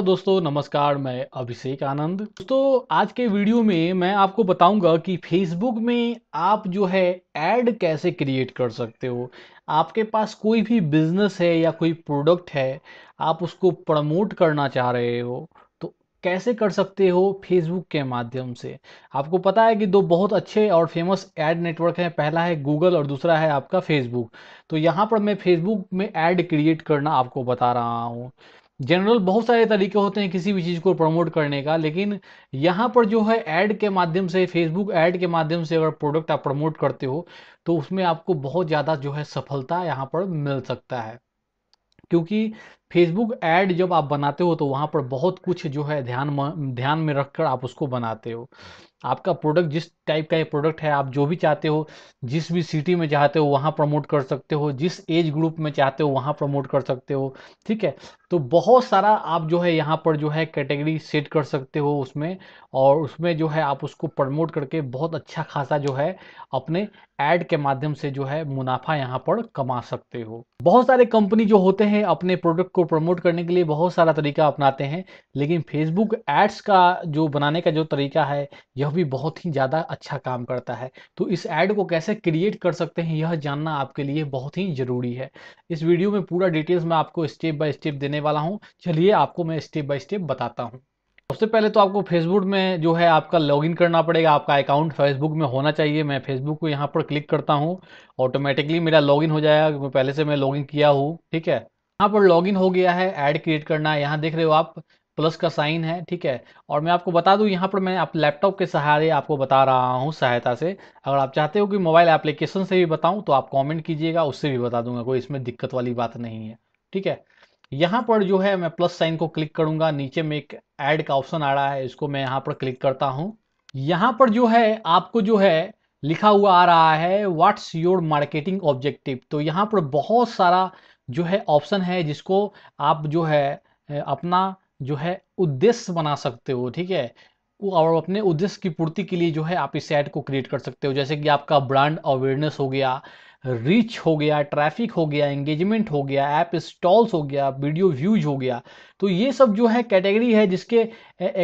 तो दोस्तों नमस्कार मैं अभिषेक आनंद दोस्तों आज के वीडियो में मैं आपको बताऊंगा कि फेसबुक में आप जो है ऐड कैसे क्रिएट कर सकते हो आपके पास कोई भी बिजनेस है या कोई प्रोडक्ट है आप उसको प्रमोट करना चाह रहे हो तो कैसे कर सकते हो फेसबुक के माध्यम से आपको पता है कि दो बहुत अच्छे और फेमस ऐड नेटवर्क हैं पहला है गूगल और दूसरा है आपका फेसबुक तो यहाँ पर मैं फेसबुक में ऐड क्रिएट करना आपको बता रहा हूँ जनरल बहुत सारे तरीके होते हैं किसी भी चीज़ को प्रमोट करने का लेकिन यहाँ पर जो है ऐड के माध्यम से फेसबुक ऐड के माध्यम से अगर प्रोडक्ट आप प्रमोट करते हो तो उसमें आपको बहुत ज़्यादा जो है सफलता यहाँ पर मिल सकता है क्योंकि फेसबुक ऐड जब आप बनाते हो तो वहाँ पर बहुत कुछ जो है ध्यान ध्यान में रख कर आप उसको बनाते हो आपका प्रोडक्ट जिस टाइप का ये प्रोडक्ट है आप जो भी चाहते हो जिस भी सिटी में चाहते हो वहाँ प्रमोट कर सकते हो जिस एज ग्रुप में चाहते हो वहाँ प्रमोट कर सकते हो ठीक है तो बहुत सारा आप जो है यहाँ पर जो है कैटेगरी सेट कर सकते हो उसमें और उसमें जो है आप उसको प्रमोट करके बहुत अच्छा खासा जो है अपने ऐड के माध्यम से जो है मुनाफा यहाँ पर कमा सकते हो बहुत सारे कंपनी जो होते हैं अपने प्रोडक्ट को प्रमोट करने के लिए बहुत सारा तरीका अपनाते हैं लेकिन फेसबुक एड्स का जो बनाने का जो तरीका है यह भी बहुत ही ज़्यादा अच्छा काम करता है तो इस ऐड को कैसे क्रिएट कर सकते हैं यह जानना आपके लिए बहुत ही ज़रूरी है इस वीडियो में पूरा डिटेल्स मैं आपको स्टेप बाय स्टेप देने वाला हूँ चलिए आपको मैं स्टेप बाय स्टेप बताता हूँ सबसे पहले तो आपको फेसबुक में जो है आपका लॉगिन करना पड़ेगा आपका अकाउंट फेसबुक में होना चाहिए मैं फेसबुक को यहाँ पर क्लिक करता हूँ ऑटोमेटिकली मेरा लॉगिन हो जाएगा पहले से मैं लॉगिन किया हूँ ठीक है यहाँ पर लॉगिन हो गया है ऐड क्रिएट करना है यहाँ देख रहे हो आप प्लस का साइन है ठीक है और मैं आपको बता दूं यहाँ पर मैं आप लैपटॉप के सहारे आपको बता रहा हूँ सहायता से अगर आप चाहते हो कि मोबाइल एप्लीकेशन से भी बताऊँ तो आप कमेंट कीजिएगा उससे भी बता दूंगा कोई इसमें दिक्कत वाली बात नहीं है ठीक है यहाँ पर जो है मैं प्लस साइन को क्लिक करूँगा नीचे में एक ऐड का ऑप्शन आ रहा है इसको मैं यहाँ पर क्लिक करता हूँ यहाँ पर जो है आपको जो है लिखा हुआ आ रहा है व्हाट्स योर मार्केटिंग ऑब्जेक्टिव तो यहाँ पर बहुत सारा जो है ऑप्शन है जिसको आप जो है अपना जो है उद्देश्य बना सकते हो ठीक है और अपने उद्देश्य की पूर्ति के लिए जो है आप इस ऐड को क्रिएट कर सकते हो जैसे कि आपका ब्रांड अवेयरनेस हो गया रीच हो गया ट्रैफिक हो गया एंगेजमेंट हो गया ऐप इंस्टॉल्स हो गया वीडियो व्यूज हो गया तो ये सब जो है कैटेगरी है जिसके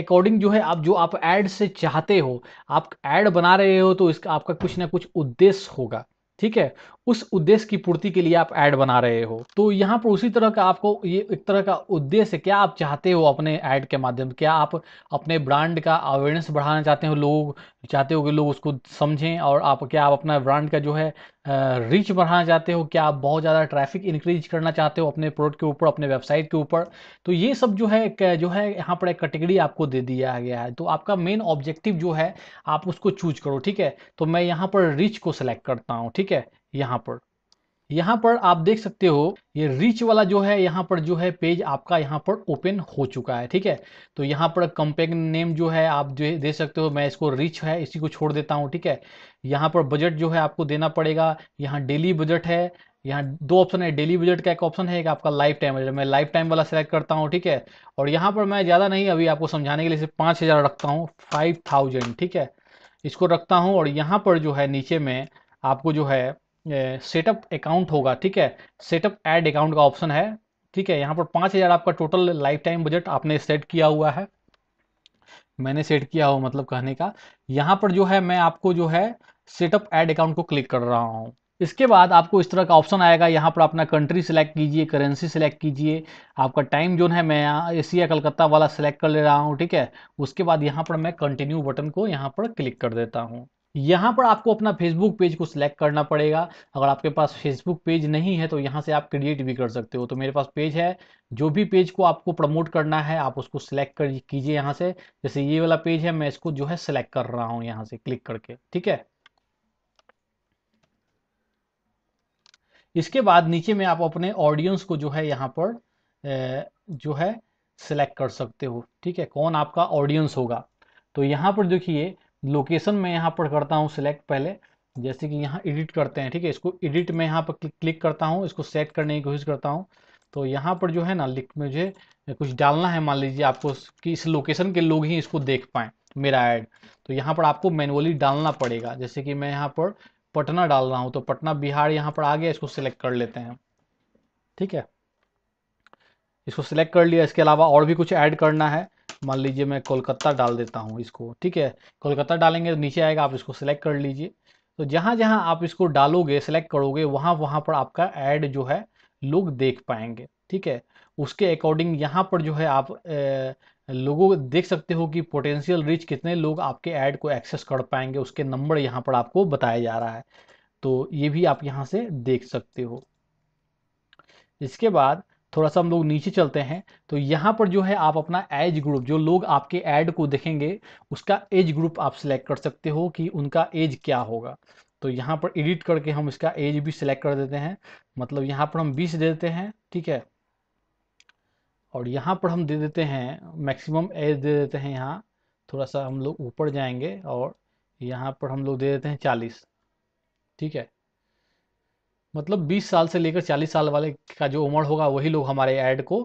अकॉर्डिंग जो है आप जो आप ऐड से चाहते हो आप ऐड बना रहे हो तो इसका आपका कुछ ना कुछ उद्देश्य होगा ठीक है उस उद्देश्य की पूर्ति के लिए आप ऐड बना रहे हो तो यहाँ पर उसी तरह का आपको ये एक तरह का उद्देश्य क्या आप चाहते हो अपने ऐड के माध्यम क्या आप अपने ब्रांड का अवेयरनेस बढ़ाना चाहते हो लोग चाहते हो कि लोग उसको समझें और आप क्या आप अपना ब्रांड का जो है रीच बढ़ाना चाहते हो क्या आप बहुत ज़्यादा ट्रैफिक इंक्रीज करना चाहते हो अपने प्रोडक्ट के ऊपर अपने वेबसाइट के ऊपर तो ये सब जो है एक जो है यहाँ पर एक कैटेगरी आपको दे दिया गया है तो आपका मेन ऑब्जेक्टिव जो है आप उसको चूज करो ठीक है तो मैं यहाँ पर रीच को सिलेक्ट करता हूँ ठीक है यहाँ पर यहाँ पर आप देख सकते हो ये रीच वाला जो है यहाँ पर जो है पेज आपका यहाँ पर ओपन हो चुका है ठीक है तो यहाँ पर कंपेन नेम जो है आप जो दे सकते हो मैं इसको रिच है इसी को छोड़ देता हूँ ठीक है यहाँ पर बजट जो है आपको देना पड़ेगा यहाँ डेली बजट है यहाँ दो ऑप्शन है डेली बजट का एक ऑप्शन है एक आपका लाइफ टाइम बजट मैं लाइफ टाइम वाला सेलेक्ट करता हूँ ठीक है और यहाँ पर मैं ज़्यादा नहीं अभी आपको समझाने के लिए सिर्फ पाँच हज़ार रखता हूँ फाइव थाउजेंड ठीक है इसको रखता हूँ और यहाँ पर जो है नीचे में आपको जो है सेटअप अकाउंट होगा ठीक है सेटअप एड अकाउंट का ऑप्शन है ठीक है यहाँ पर पाँच हज़ार आपका टोटल लाइफ टाइम बजट आपने सेट किया हुआ है मैंने सेट किया हो मतलब कहने का यहाँ पर जो है मैं आपको जो है सेटअप एड अकाउंट को क्लिक कर रहा हूँ इसके बाद आपको इस तरह का ऑप्शन आएगा यहाँ पर अपना कंट्री सेलेक्ट कीजिए करेंसी सेलेक्ट कीजिए आपका टाइम जोन है मैं यहाँ एशिया कलकत्ता वाला सेलेक्ट कर ले रहा हूँ ठीक है उसके बाद यहाँ पर मैं कंटिन्यू बटन को यहाँ पर क्लिक कर देता हूँ यहाँ पर आपको अपना फेसबुक पेज को सिलेक्ट करना पड़ेगा अगर आपके पास फेसबुक पेज नहीं है तो यहाँ से आप क्रिएट भी कर सकते हो तो मेरे पास पेज है जो भी पेज को आपको प्रमोट करना है आप उसको सिलेक्ट कर कीजिए यहाँ से जैसे ये वाला पेज है मैं इसको जो है सिलेक्ट कर रहा हूँ यहाँ से क्लिक करके ठीक है इसके बाद नीचे में आप अपने ऑडियंस को जो है यहाँ पर जो है सिलेक्ट कर सकते हो ठीक है कौन आपका ऑडियंस होगा तो यहाँ पर देखिए लोकेशन में यहाँ पर करता हूँ सिलेक्ट पहले जैसे कि यहाँ एडिट करते हैं ठीक है इसको एडिट में यहाँ पर क्लिक करता हूँ इसको सेट करने की कोशिश करता हूँ तो यहाँ पर जो है ना लिख मुझे कुछ डालना है मान लीजिए आपको कि इस लोकेशन के लोग ही इसको देख पाएँ मेरा ऐड तो यहाँ पर आपको मैनुअली डालना पड़ेगा जैसे कि मैं यहाँ पर पटना डाल रहा हूँ तो पटना बिहार यहाँ पर आ गया इसको सिलेक्ट कर लेते हैं ठीक है इसको सिलेक्ट कर लिया इसके अलावा और भी कुछ ऐड करना है मान लीजिए मैं कोलकाता डाल देता हूँ इसको ठीक है कोलकाता डालेंगे तो नीचे आएगा आप इसको सिलेक्ट कर लीजिए तो जहाँ जहाँ आप इसको डालोगे सेलेक्ट करोगे वहाँ वहाँ पर आपका ऐड जो है लोग देख पाएंगे ठीक है उसके अकॉर्डिंग यहाँ पर जो है आप ए, लोगों देख सकते हो कि पोटेंशियल रीच कितने लोग आपके ऐड को एक्सेस कर पाएंगे उसके नंबर यहाँ पर आपको बताया जा रहा है तो ये भी आप यहाँ से देख सकते हो इसके बाद थोड़ा सा हम लोग नीचे चलते हैं तो यहाँ पर जो है आप अपना एज ग्रुप जो लोग आपके ऐड को देखेंगे उसका एज ग्रुप आप सिलेक्ट कर सकते हो कि उनका एज क्या होगा तो यहाँ पर एडिट करके हम इसका एज भी सिलेक्ट कर देते हैं मतलब यहाँ पर हम 20 दे देते हैं ठीक है और यहाँ पर हम दे देते हैं मैक्सिमम एज दे देते हैं यहाँ थोड़ा सा हम लोग ऊपर जाएंगे और यहाँ पर हम लोग दे देते हैं 40 ठीक है मतलब 20 साल से लेकर 40 साल वाले का जो उम्र होगा वही लोग हमारे ऐड को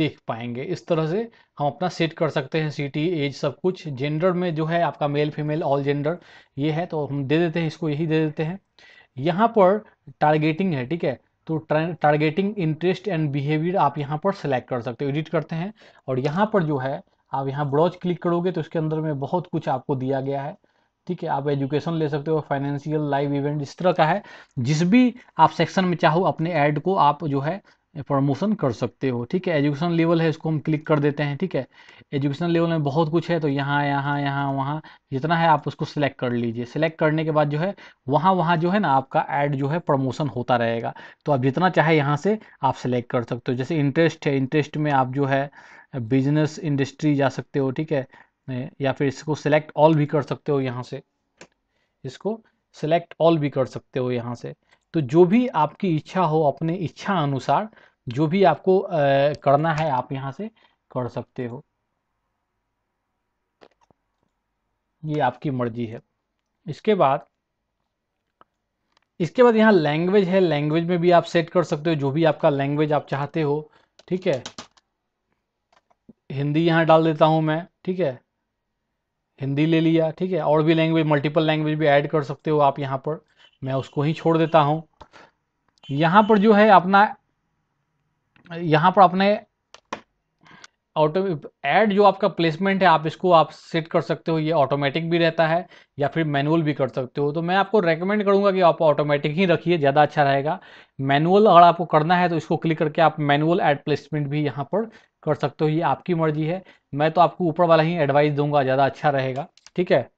देख पाएंगे इस तरह से हम अपना सेट कर सकते हैं सिटी एज सब कुछ जेंडर में जो है आपका मेल फीमेल ऑल जेंडर ये है तो हम दे देते हैं इसको यही दे देते हैं यहाँ पर टारगेटिंग है ठीक है तो टारगेटिंग इंटरेस्ट एंड बिहेवियर आप यहाँ पर सेलेक्ट कर सकते हो एडिट करते हैं और यहाँ पर जो है आप यहाँ ब्रॉज क्लिक करोगे तो इसके अंदर में बहुत कुछ आपको दिया गया है ठीक है आप एजुकेशन ले सकते हो फाइनेंशियल लाइव इवेंट इस तरह का है जिस भी आप सेक्शन में चाहो अपने ऐड को आप जो है प्रमोशन कर सकते हो ठीक है एजुकेशन लेवल है इसको हम क्लिक कर देते हैं ठीक है एजुकेशन लेवल में बहुत कुछ है तो यहाँ यहाँ यहाँ वहाँ जितना है आप उसको सिलेक्ट कर लीजिए सिलेक्ट करने के बाद जो है वहाँ वहाँ जो है ना आपका ऐड जो है प्रमोशन होता रहेगा तो आप जितना चाहे यहाँ से आप सिलेक्ट कर सकते हो जैसे इंटरेस्ट है इंटरेस्ट में आप जो है बिजनेस इंडस्ट्री जा सकते हो ठीक है या फिर इसको सिलेक्ट ऑल भी कर सकते हो यहाँ से इसको सिलेक्ट ऑल भी कर सकते हो यहाँ से तो जो भी आपकी इच्छा हो अपने इच्छा अनुसार जो भी आपको आ, करना है आप यहाँ से कर सकते हो ये आपकी मर्जी है इसके बाद इसके बाद यहाँ लैंग्वेज है लैंग्वेज में भी आप सेट कर सकते हो जो भी आपका लैंग्वेज आप चाहते हो ठीक है हिंदी यहाँ डाल देता हूँ मैं ठीक है हिंदी ले लिया ठीक है और भी लैंग्वेज मल्टीपल लैंग्वेज भी ऐड कर सकते हो आप यहाँ पर मैं उसको ही छोड़ देता हूँ यहाँ पर जो है अपना यहाँ पर अपने ऑटो ऐड जो आपका प्लेसमेंट है आप इसको आप सेट कर सकते हो ये ऑटोमेटिक भी रहता है या फिर मैनुअल भी कर सकते हो तो मैं आपको रेकमेंड करूँगा कि आप ऑटोमेटिक ही रखिए ज़्यादा अच्छा रहेगा मैनुअल अगर आपको करना है तो इसको क्लिक करके आप मैनुअल ऐड प्लेसमेंट भी यहाँ पर कर सकते हो ये आपकी मर्जी है मैं तो आपको ऊपर वाला ही एडवाइस दूंगा ज़्यादा अच्छा रहेगा ठीक है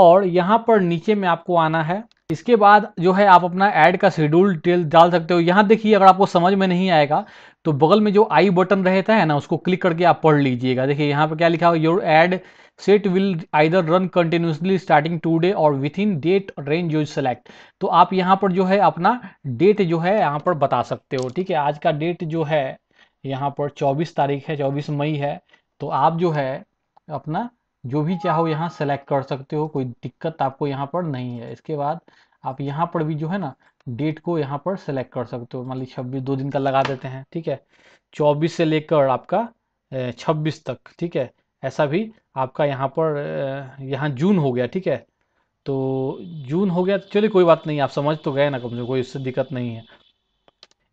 और यहाँ पर नीचे में आपको आना है इसके बाद जो है आप अपना ऐड का शेड्यूल डिटेल डाल सकते हो यहाँ देखिए अगर आपको समझ में नहीं आएगा तो बगल में जो आई बटन रहता है ना उसको क्लिक करके आप पढ़ लीजिएगा देखिए यहाँ पर क्या लिखा हो your ad set will either run continuously starting today और within date range use select तो आप यहाँ पर जो है अपना डेट जो है यहाँ पर बता सकते हो ठीक है आज का डेट जो है यहाँ पर 24 तारीख है 24 मई है तो आप जो है अपना जो भी चाहो यहाँ सेलेक्ट कर सकते हो कोई दिक्कत आपको यहाँ पर नहीं है इसके बाद आप यहाँ पर भी जो है ना डेट को यहाँ पर सेलेक्ट कर सकते हो मान ली छब्बीस दो दिन का लगा देते हैं ठीक है चौबीस से लेकर आपका छब्बीस तक ठीक है ऐसा भी आपका यहाँ पर यहाँ जून हो गया ठीक है तो जून हो गया तो चलिए कोई बात नहीं आप समझ तो गए ना कम से कोई इससे दिक्कत नहीं है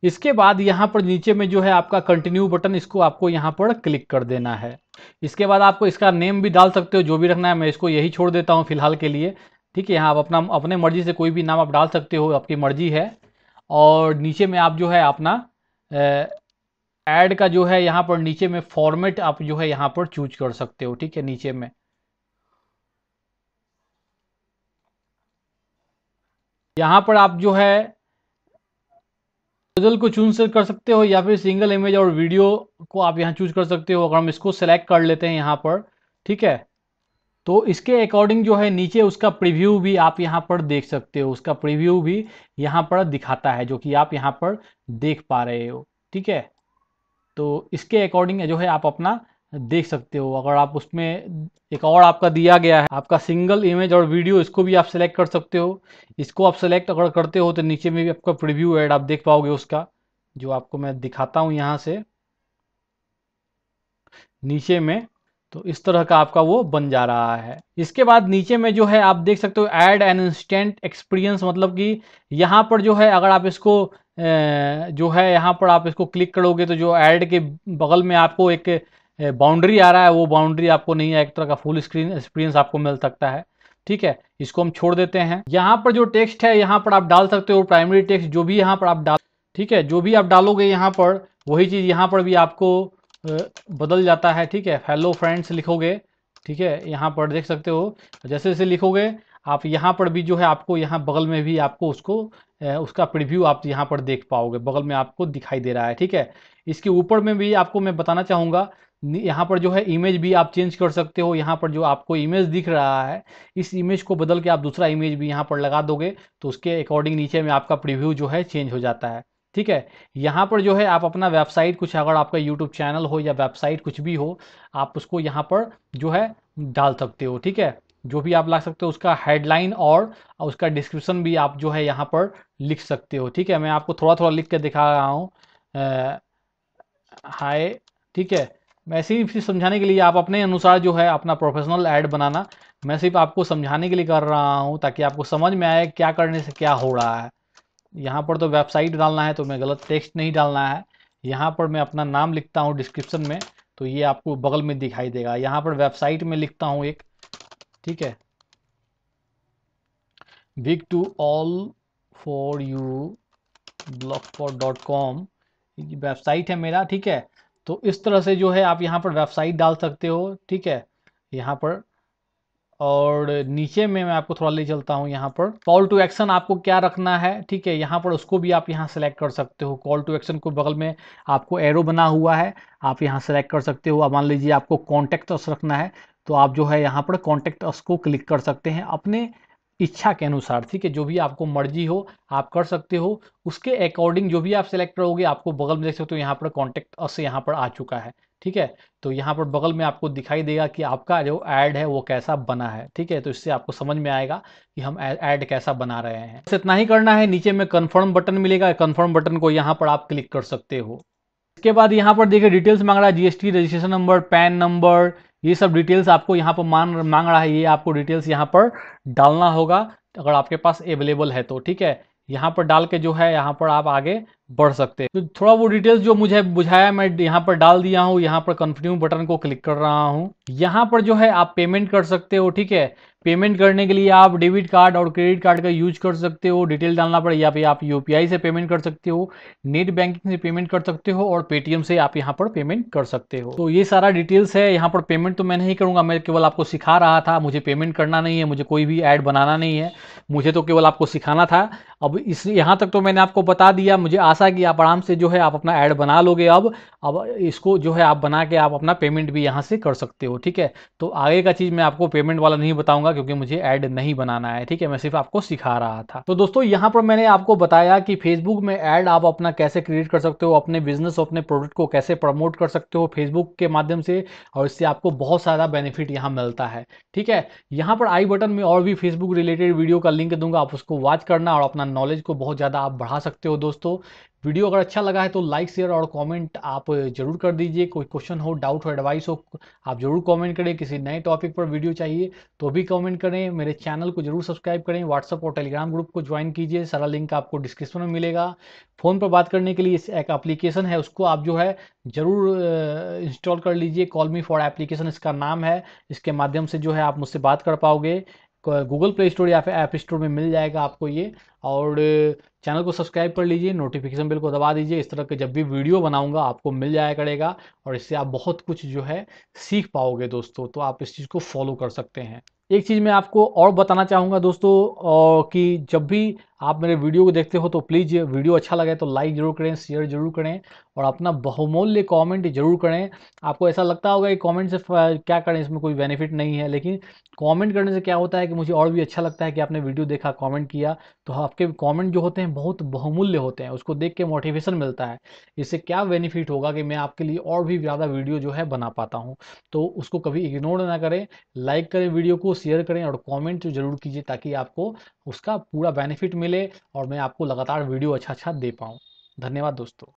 इसके बाद यहाँ पर नीचे में जो है आपका कंटिन्यू बटन इसको आपको यहाँ पर क्लिक कर देना है इसके बाद आपको इसका नेम भी डाल सकते हो जो भी रखना है मैं इसको यही छोड़ देता हूँ फिलहाल के लिए ठीक है यहाँ आप अपना अपने मर्जी से कोई भी नाम आप डाल सकते हो आपकी मर्जी है और नीचे में आप जो है अपना ऐड का जो है यहाँ पर नीचे में फॉर्मेट आप जो है यहाँ पर चूज कर सकते हो ठीक है नीचे में यहाँ पर आप जो है पजल को चूज कर सकते हो या फिर सिंगल इमेज और वीडियो को आप यहाँ चूज कर सकते हो अगर हम इसको सेलेक्ट कर लेते हैं यहाँ पर ठीक है तो इसके अकॉर्डिंग जो है नीचे उसका प्रीव्यू भी आप यहाँ पर देख सकते हो उसका प्रीव्यू भी यहाँ पर दिखाता है जो कि आप यहाँ पर देख पा रहे हो ठीक है तो इसके अकॉर्डिंग जो है आप अपना देख सकते हो अगर आप उसमें एक और आपका दिया गया है आपका सिंगल इमेज और वीडियो इसको भी आप सेलेक्ट कर सकते हो इसको आप सेलेक्ट अगर करते हो तो नीचे में भी आपका प्रीव्यू एड आप देख पाओगे उसका जो आपको मैं दिखाता हूँ यहाँ से नीचे में तो इस तरह का आपका वो बन जा रहा है इसके बाद नीचे में जो है आप देख सकते हो ऐड एन इंस्टेंट एक्सपीरियंस मतलब कि यहाँ पर जो है अगर आप इसको जो है यहाँ पर आप इसको क्लिक करोगे तो जो ऐड के बगल में आपको एक बाउंड्री आ रहा है वो बाउंड्री आपको नहीं है एक तरह का फुल स्क्रीन एक्सपीरियंस आपको मिल सकता है ठीक है इसको हम छोड़ देते हैं यहाँ पर जो टेक्स्ट है यहाँ पर आप डाल सकते हो प्राइमरी टेक्स्ट जो भी यहाँ पर आप डाल ठीक है जो भी आप डालोगे यहाँ पर वही चीज़ यहाँ पर भी आपको बदल जाता है ठीक है हेलो फ्रेंड्स लिखोगे ठीक है यहाँ पर देख सकते हो जैसे जैसे लिखोगे आप यहाँ पर भी जो है आपको यहाँ बगल में भी आपको उसको उसका प्रिव्यू आप यहाँ पर देख पाओगे बगल में आपको दिखाई दे रहा है ठीक है इसके ऊपर में भी आपको मैं बताना चाहूँगा यहाँ पर जो है इमेज भी आप चेंज कर सकते हो यहाँ पर जो आपको इमेज दिख रहा है इस इमेज को बदल के आप दूसरा इमेज भी यहाँ पर लगा दोगे तो उसके अकॉर्डिंग नीचे में आपका प्रिव्यू जो है चेंज हो जाता है ठीक है यहाँ पर जो है आप अपना वेबसाइट कुछ अगर आपका यूट्यूब चैनल हो या वेबसाइट कुछ भी हो आप उसको यहाँ पर जो है डाल सकते हो ठीक है जो भी आप ला सकते हो उसका हेडलाइन और उसका डिस्क्रिप्शन भी आप जो है यहाँ पर लिख सकते हो ठीक है मैं आपको थोड़ा थोड़ा लिख के दिखा रहा हूँ हाय ठीक है मैं सिर्फ समझाने के लिए आप अपने अनुसार जो है अपना प्रोफेशनल ऐड बनाना मैं सिर्फ आपको समझाने के लिए कर रहा हूँ ताकि आपको समझ में आए क्या करने से क्या हो रहा है यहाँ पर तो वेबसाइट डालना है तो मैं गलत टेक्स्ट नहीं डालना है यहाँ पर मैं अपना नाम लिखता हूँ डिस्क्रिप्शन में तो ये आपको बगल में दिखाई देगा यहाँ पर वेबसाइट में लिखता हूँ एक ठीक है big to all for you block for dot com website है मेरा ठीक है तो इस तरह से जो है आप यहाँ पर वेबसाइट डाल सकते हो ठीक है यहाँ पर और नीचे में मैं आपको थोड़ा ले चलता हूँ यहाँ पर कॉल टू एक्शन आपको क्या रखना है ठीक है यहाँ पर उसको भी आप यहाँ सेलेक्ट कर सकते हो कॉल टू एक्शन को बगल में आपको एरो बना हुआ है आप यहाँ सेलेक्ट कर सकते हो अब मान लीजिए आपको कॉन्टैक्ट अस रखना है तो आप जो है यहाँ पर कॉन्टैक्ट अस को क्लिक कर सकते हैं अपने इच्छा के अनुसार ठीक है जो भी आपको मर्जी हो आप कर सकते हो उसके अकॉर्डिंग जो भी आप सेलेक्ट करोगे आपको बगल में देख सकते हो यहाँ पर कॉन्टेक्ट अस यहाँ पर आ चुका है ठीक है तो यहाँ पर बगल में आपको दिखाई देगा कि आपका जो ऐड है वो कैसा बना है ठीक है तो इससे आपको समझ में आएगा कि हम ऐड कैसा बना रहे हैं बस इतना ही करना है नीचे में कन्फर्म बटन मिलेगा कन्फर्म बटन को यहाँ पर आप क्लिक कर सकते हो इसके बाद यहाँ पर देखिए डिटेल्स मांग रहा है GST registration number PAN number ये सब डिटेल्स आपको यहाँ पर मान मांग रहा है ये आपको डिटेल्स यहाँ पर डालना होगा अगर आपके पास अवेलेबल है तो ठीक है यहाँ पर डाल के जो है यहाँ पर आप आगे बढ़ सकते हैं तो थोड़ा वो डिटेल्स जो मुझे बुझाया मैं यहाँ पर डाल दिया हूँ यहाँ पर कंटिन्यू बटन को क्लिक कर रहा हूँ यहाँ पर जो है आप पेमेंट कर सकते हो ठीक है पेमेंट करने के लिए आप डेबिट कार्ड और क्रेडिट कार्ड का यूज कर सकते हो डिटेल डालना पड़े या फिर आप यूपीआई से पेमेंट कर सकते हो नेट बैंकिंग से पेमेंट कर सकते हो और पेटीएम से आप यहाँ पर पेमेंट कर सकते हो तो ये सारा डिटेल्स है यहाँ पर पेमेंट तो मैं नहीं करूँगा मैं केवल आपको सिखा रहा था मुझे पेमेंट करना नहीं है मुझे कोई भी ऐड बनाना नहीं है मुझे तो केवल आपको सिखाना था अब इस यहाँ तक तो मैंने आपको बता दिया मुझे आशा कि आप आराम से जो है आप अपना ऐड बना लोगे अब अब इसको जो है आप बना के आप अपना पेमेंट भी यहाँ से कर सकते हो ठीक है तो आगे का चीज़ मैं आपको पेमेंट वाला नहीं बताऊँगा क्योंकि मुझे ऐड नहीं बनाना है ठीक है मैं सिर्फ आपको सिखा रहा था तो दोस्तों यहाँ पर मैंने आपको बताया कि फेसबुक में ऐड आप अपना कैसे क्रिएट कर सकते हो अपने बिजनेस अपने प्रोडक्ट को कैसे प्रमोट कर सकते हो फेसबुक के माध्यम से और इससे आपको बहुत सारा बेनिफिट यहाँ मिलता है ठीक है यहाँ पर आई बटन में और भी फेसबुक रिलेटेड वीडियो का लिंक दूंगा आप उसको वॉच करना और अपना नॉलेज को बहुत ज़्यादा आप बढ़ा सकते हो दोस्तों वीडियो अगर अच्छा लगा है तो लाइक शेयर और कमेंट आप जरूर कर दीजिए कोई क्वेश्चन हो डाउट हो एडवाइस हो आप जरूर कमेंट करें किसी नए टॉपिक पर वीडियो चाहिए तो भी कमेंट करें मेरे चैनल को जरूर सब्सक्राइब करें व्हाट्सअप और टेलीग्राम ग्रुप को ज्वाइन कीजिए सारा लिंक आपको डिस्क्रिप्शन में मिलेगा फ़ोन पर बात करने के लिए एक एप्लीकेशन है उसको आप जो है ज़रूर इंस्टॉल कर लीजिए कॉल मी फॉर एप्लीकेशन इसका नाम है इसके माध्यम से जो है आप मुझसे बात कर पाओगे गूगल प्ले स्टोर या फिर ऐप स्टोर में मिल जाएगा आपको ये और चैनल को सब्सक्राइब कर लीजिए नोटिफिकेशन बिल को दबा दीजिए इस तरह के जब भी वीडियो बनाऊंगा आपको मिल जाया करेगा और इससे आप बहुत कुछ जो है सीख पाओगे दोस्तों तो आप इस चीज़ को फॉलो कर सकते हैं एक चीज़ मैं आपको और बताना चाहूँगा दोस्तों कि जब भी आप मेरे वीडियो को देखते हो तो प्लीज़ वीडियो अच्छा लगे तो लाइक ज़रूर करें शेयर ज़रूर करें और अपना बहुमूल्य कमेंट जरूर करें आपको ऐसा लगता होगा कि कमेंट से क्या करें इसमें कोई बेनिफिट नहीं है लेकिन कमेंट करने से क्या होता है कि मुझे और भी अच्छा लगता है कि आपने वीडियो देखा कॉमेंट किया तो आप आपके कमेंट जो होते हैं बहुत बहुमूल्य होते हैं उसको देख के मोटिवेशन मिलता है इससे क्या बेनिफिट होगा कि मैं आपके लिए और भी ज़्यादा वीडियो जो है बना पाता हूँ तो उसको कभी इग्नोर ना करें लाइक करें वीडियो को शेयर करें और कॉमेंट जरूर कीजिए ताकि आपको उसका पूरा बेनिफिट मिले और मैं आपको लगातार वीडियो अच्छा अच्छा दे पाऊँ धन्यवाद दोस्तों